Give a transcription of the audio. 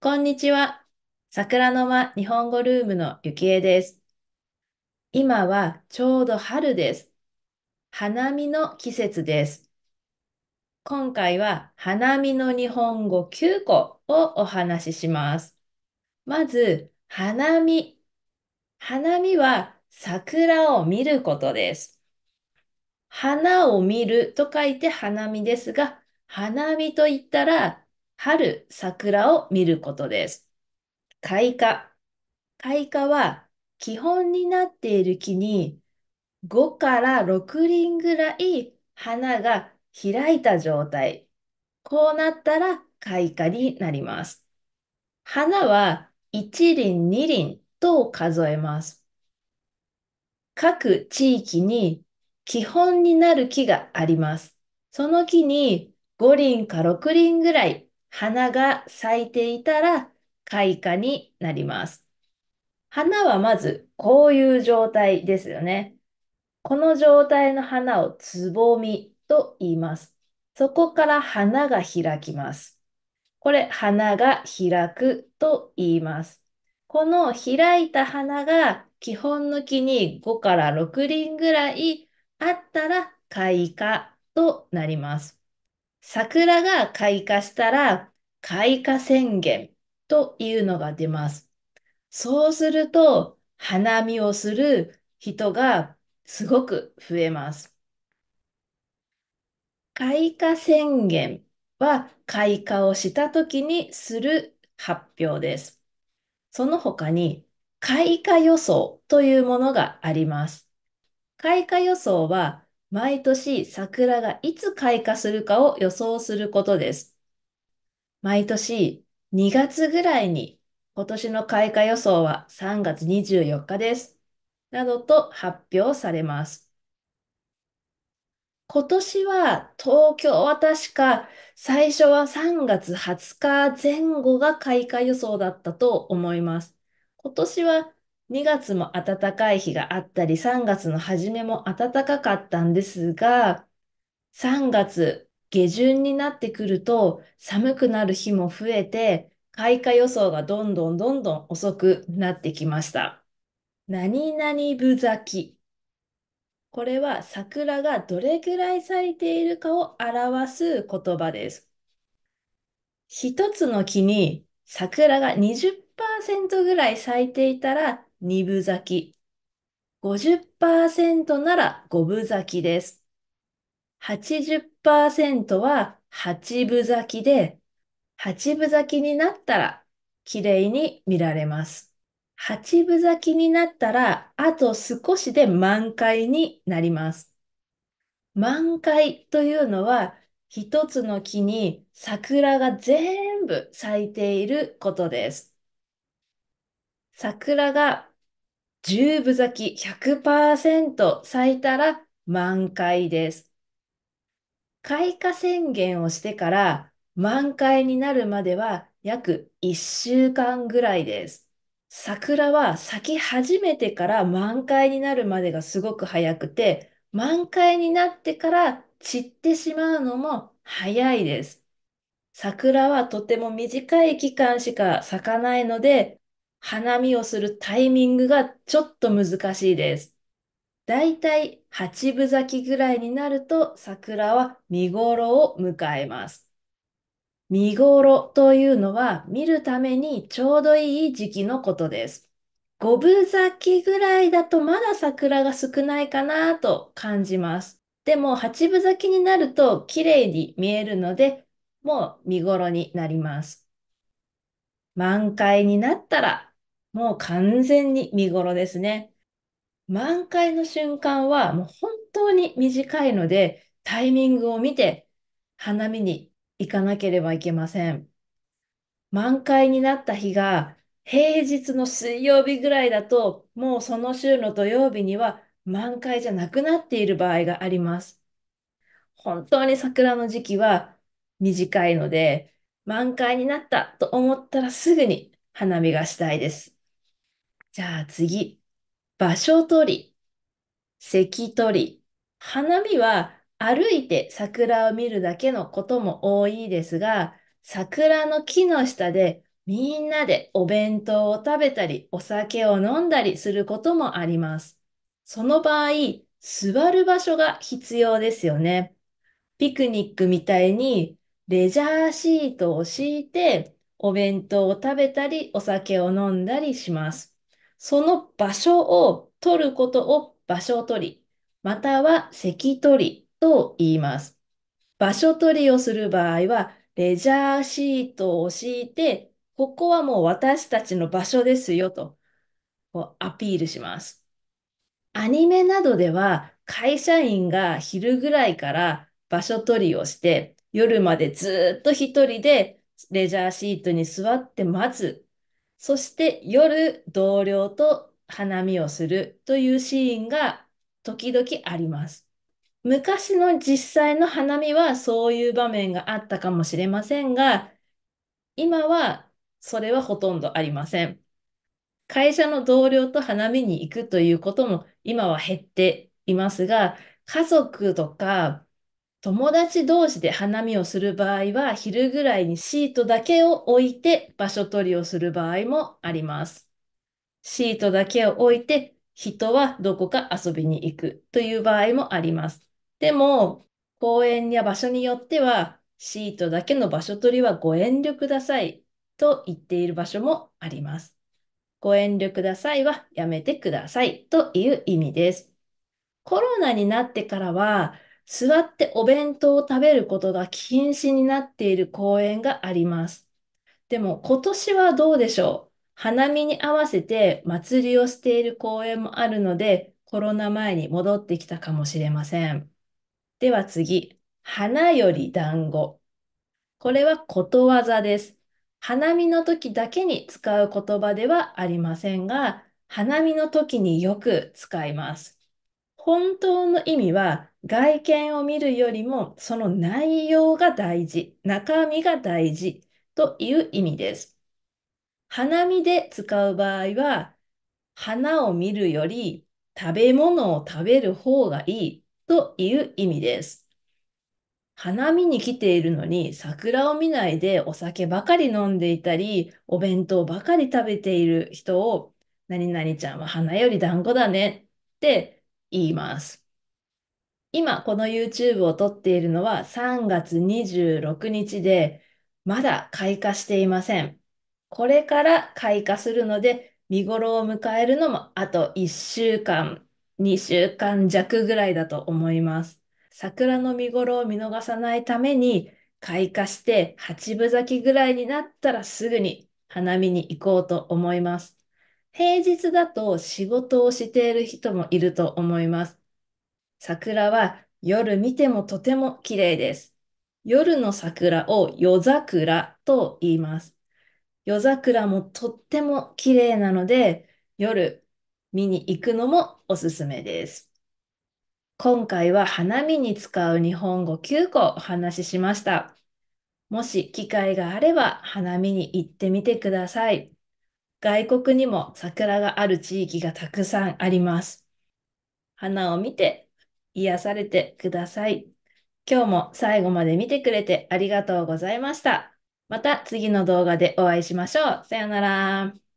こんにちは。桜の間日本語ルームのゆきえです。今はちょうど春です。花見の季節です。今回は花見の日本語9個をお話しします。まず、花見。花見は桜を見ることです。花を見ると書いて花見ですが、花見と言ったら春、桜を見ることです。開花。開花は基本になっている木に5から6輪ぐらい花が開いた状態。こうなったら開花になります。花は1輪2輪と数えます。各地域に基本になる木があります。その木に5輪か6輪ぐらい花が咲いていたら開花になります。花はまずこういう状態ですよね。この状態の花をつぼみと言います。そこから花が開きます。これ、花が開くと言います。この開いた花が基本の木に5から6輪ぐらいあったら開花となります。桜が開花したら開花宣言というのが出ます。そうすると花見をする人がすごく増えます。開花宣言は開花をした時にする発表です。その他に開花予想というものがあります。開花予想は毎年桜がいつ開花するかを予想することです。毎年2月ぐらいに今年の開花予想は3月24日です。などと発表されます。今年は東京は確か最初は3月20日前後が開花予想だったと思います。今年は2月も暖かい日があったり、3月の初めも暖かかったんですが、3月下旬になってくると寒くなる日も増えて、開花予想がどんどんどんどん遅くなってきました。何々ぶ咲き。これは桜がどれぐらい咲いているかを表す言葉です。一つの木に桜が20%ぐらい咲いていたら2分咲き。50%なら5分咲きです。80%は8分咲きで、8分咲きになったら綺麗に見られます。8分咲きになったら、あと少しで満開になります。満開というのは、一つの木に桜が全部咲いていることです。桜が10分咲き100%咲いたら満開です。開花宣言をしてから満開になるまでは約1週間ぐらいです。桜は咲き始めてから満開になるまでがすごく早くて、満開になってから散ってしまうのも早いです。桜はとても短い期間しか咲かないので、花見をするタイミングがちょっと難しいです。だいたい八分咲きぐらいになると桜は見頃を迎えます。見頃というのは見るためにちょうどいい時期のことです。五分咲きぐらいだとまだ桜が少ないかなと感じます。でも八分咲きになると綺麗に見えるので、もう見頃になります。満開になったらもう完全に見頃ですね。満開の瞬間はもう本当に短いので、タイミングを見て花見に行かなければいけません。満開になった日が平日の水曜日ぐらいだと、もうその週の土曜日には満開じゃなくなっている場合があります。本当に桜の時期は短いので、満開になったと思ったらすぐに花見がしたいです。じゃあ次。場所取り、関取り。花見は歩いて桜を見るだけのことも多いですが、桜の木の下でみんなでお弁当を食べたり、お酒を飲んだりすることもあります。その場合、座る場所が必要ですよね。ピクニックみたいにレジャーシートを敷いて、お弁当を食べたり、お酒を飲んだりします。その場所を取ることを場所取り、または席取りと言います。場所取りをする場合は、レジャーシートを敷いて、ここはもう私たちの場所ですよと、こうアピールします。アニメなどでは、会社員が昼ぐらいから場所取りをして、夜までずっと一人でレジャーシートに座って待つそして夜同僚と花見をするというシーンが時々あります。昔の実際の花見はそういう場面があったかもしれませんが、今はそれはほとんどありません。会社の同僚と花見に行くということも今は減っていますが、家族とか友達同士で花見をする場合は、昼ぐらいにシートだけを置いて場所取りをする場合もあります。シートだけを置いて、人はどこか遊びに行くという場合もあります。でも、公園や場所によっては、シートだけの場所取りはご遠慮くださいと言っている場所もあります。ご遠慮くださいはやめてくださいという意味です。コロナになってからは、座ってお弁当を食べることが禁止になっている公園があります。でも今年はどうでしょう花見に合わせて祭りをしている公園もあるので、コロナ前に戻ってきたかもしれません。では次、花より団子。これはことわざです。花見の時だけに使う言葉ではありませんが、花見の時によく使います。本当の意味は外見を見るよりもその内容が大事、中身が大事という意味です。花見で使う場合は、花を見るより食べ物を食べる方がいいという意味です。花見に来ているのに桜を見ないでお酒ばかり飲んでいたり、お弁当ばかり食べている人を、何々ちゃんは花より団子だねって言います。今、この YouTube を撮っているのは3月26日で、まだ開花していません。これから開花するので、見頃を迎えるのもあと1週間、2週間弱ぐらいだと思います。桜の見頃を見逃さないために、開花して八分咲きぐらいになったらすぐに花見に行こうと思います。平日だと仕事をしている人もいると思います。桜は夜見てもとても綺麗です。夜の桜を夜桜と言います。夜桜もとっても綺麗なので、夜見に行くのもおすすめです。今回は花見に使う日本語9個お話ししました。もし機会があれば花見に行ってみてください。外国にも桜がある地域がたくさんあります。花を見て癒されてください。今日も最後まで見てくれてありがとうございました。また次の動画でお会いしましょう。さよなら。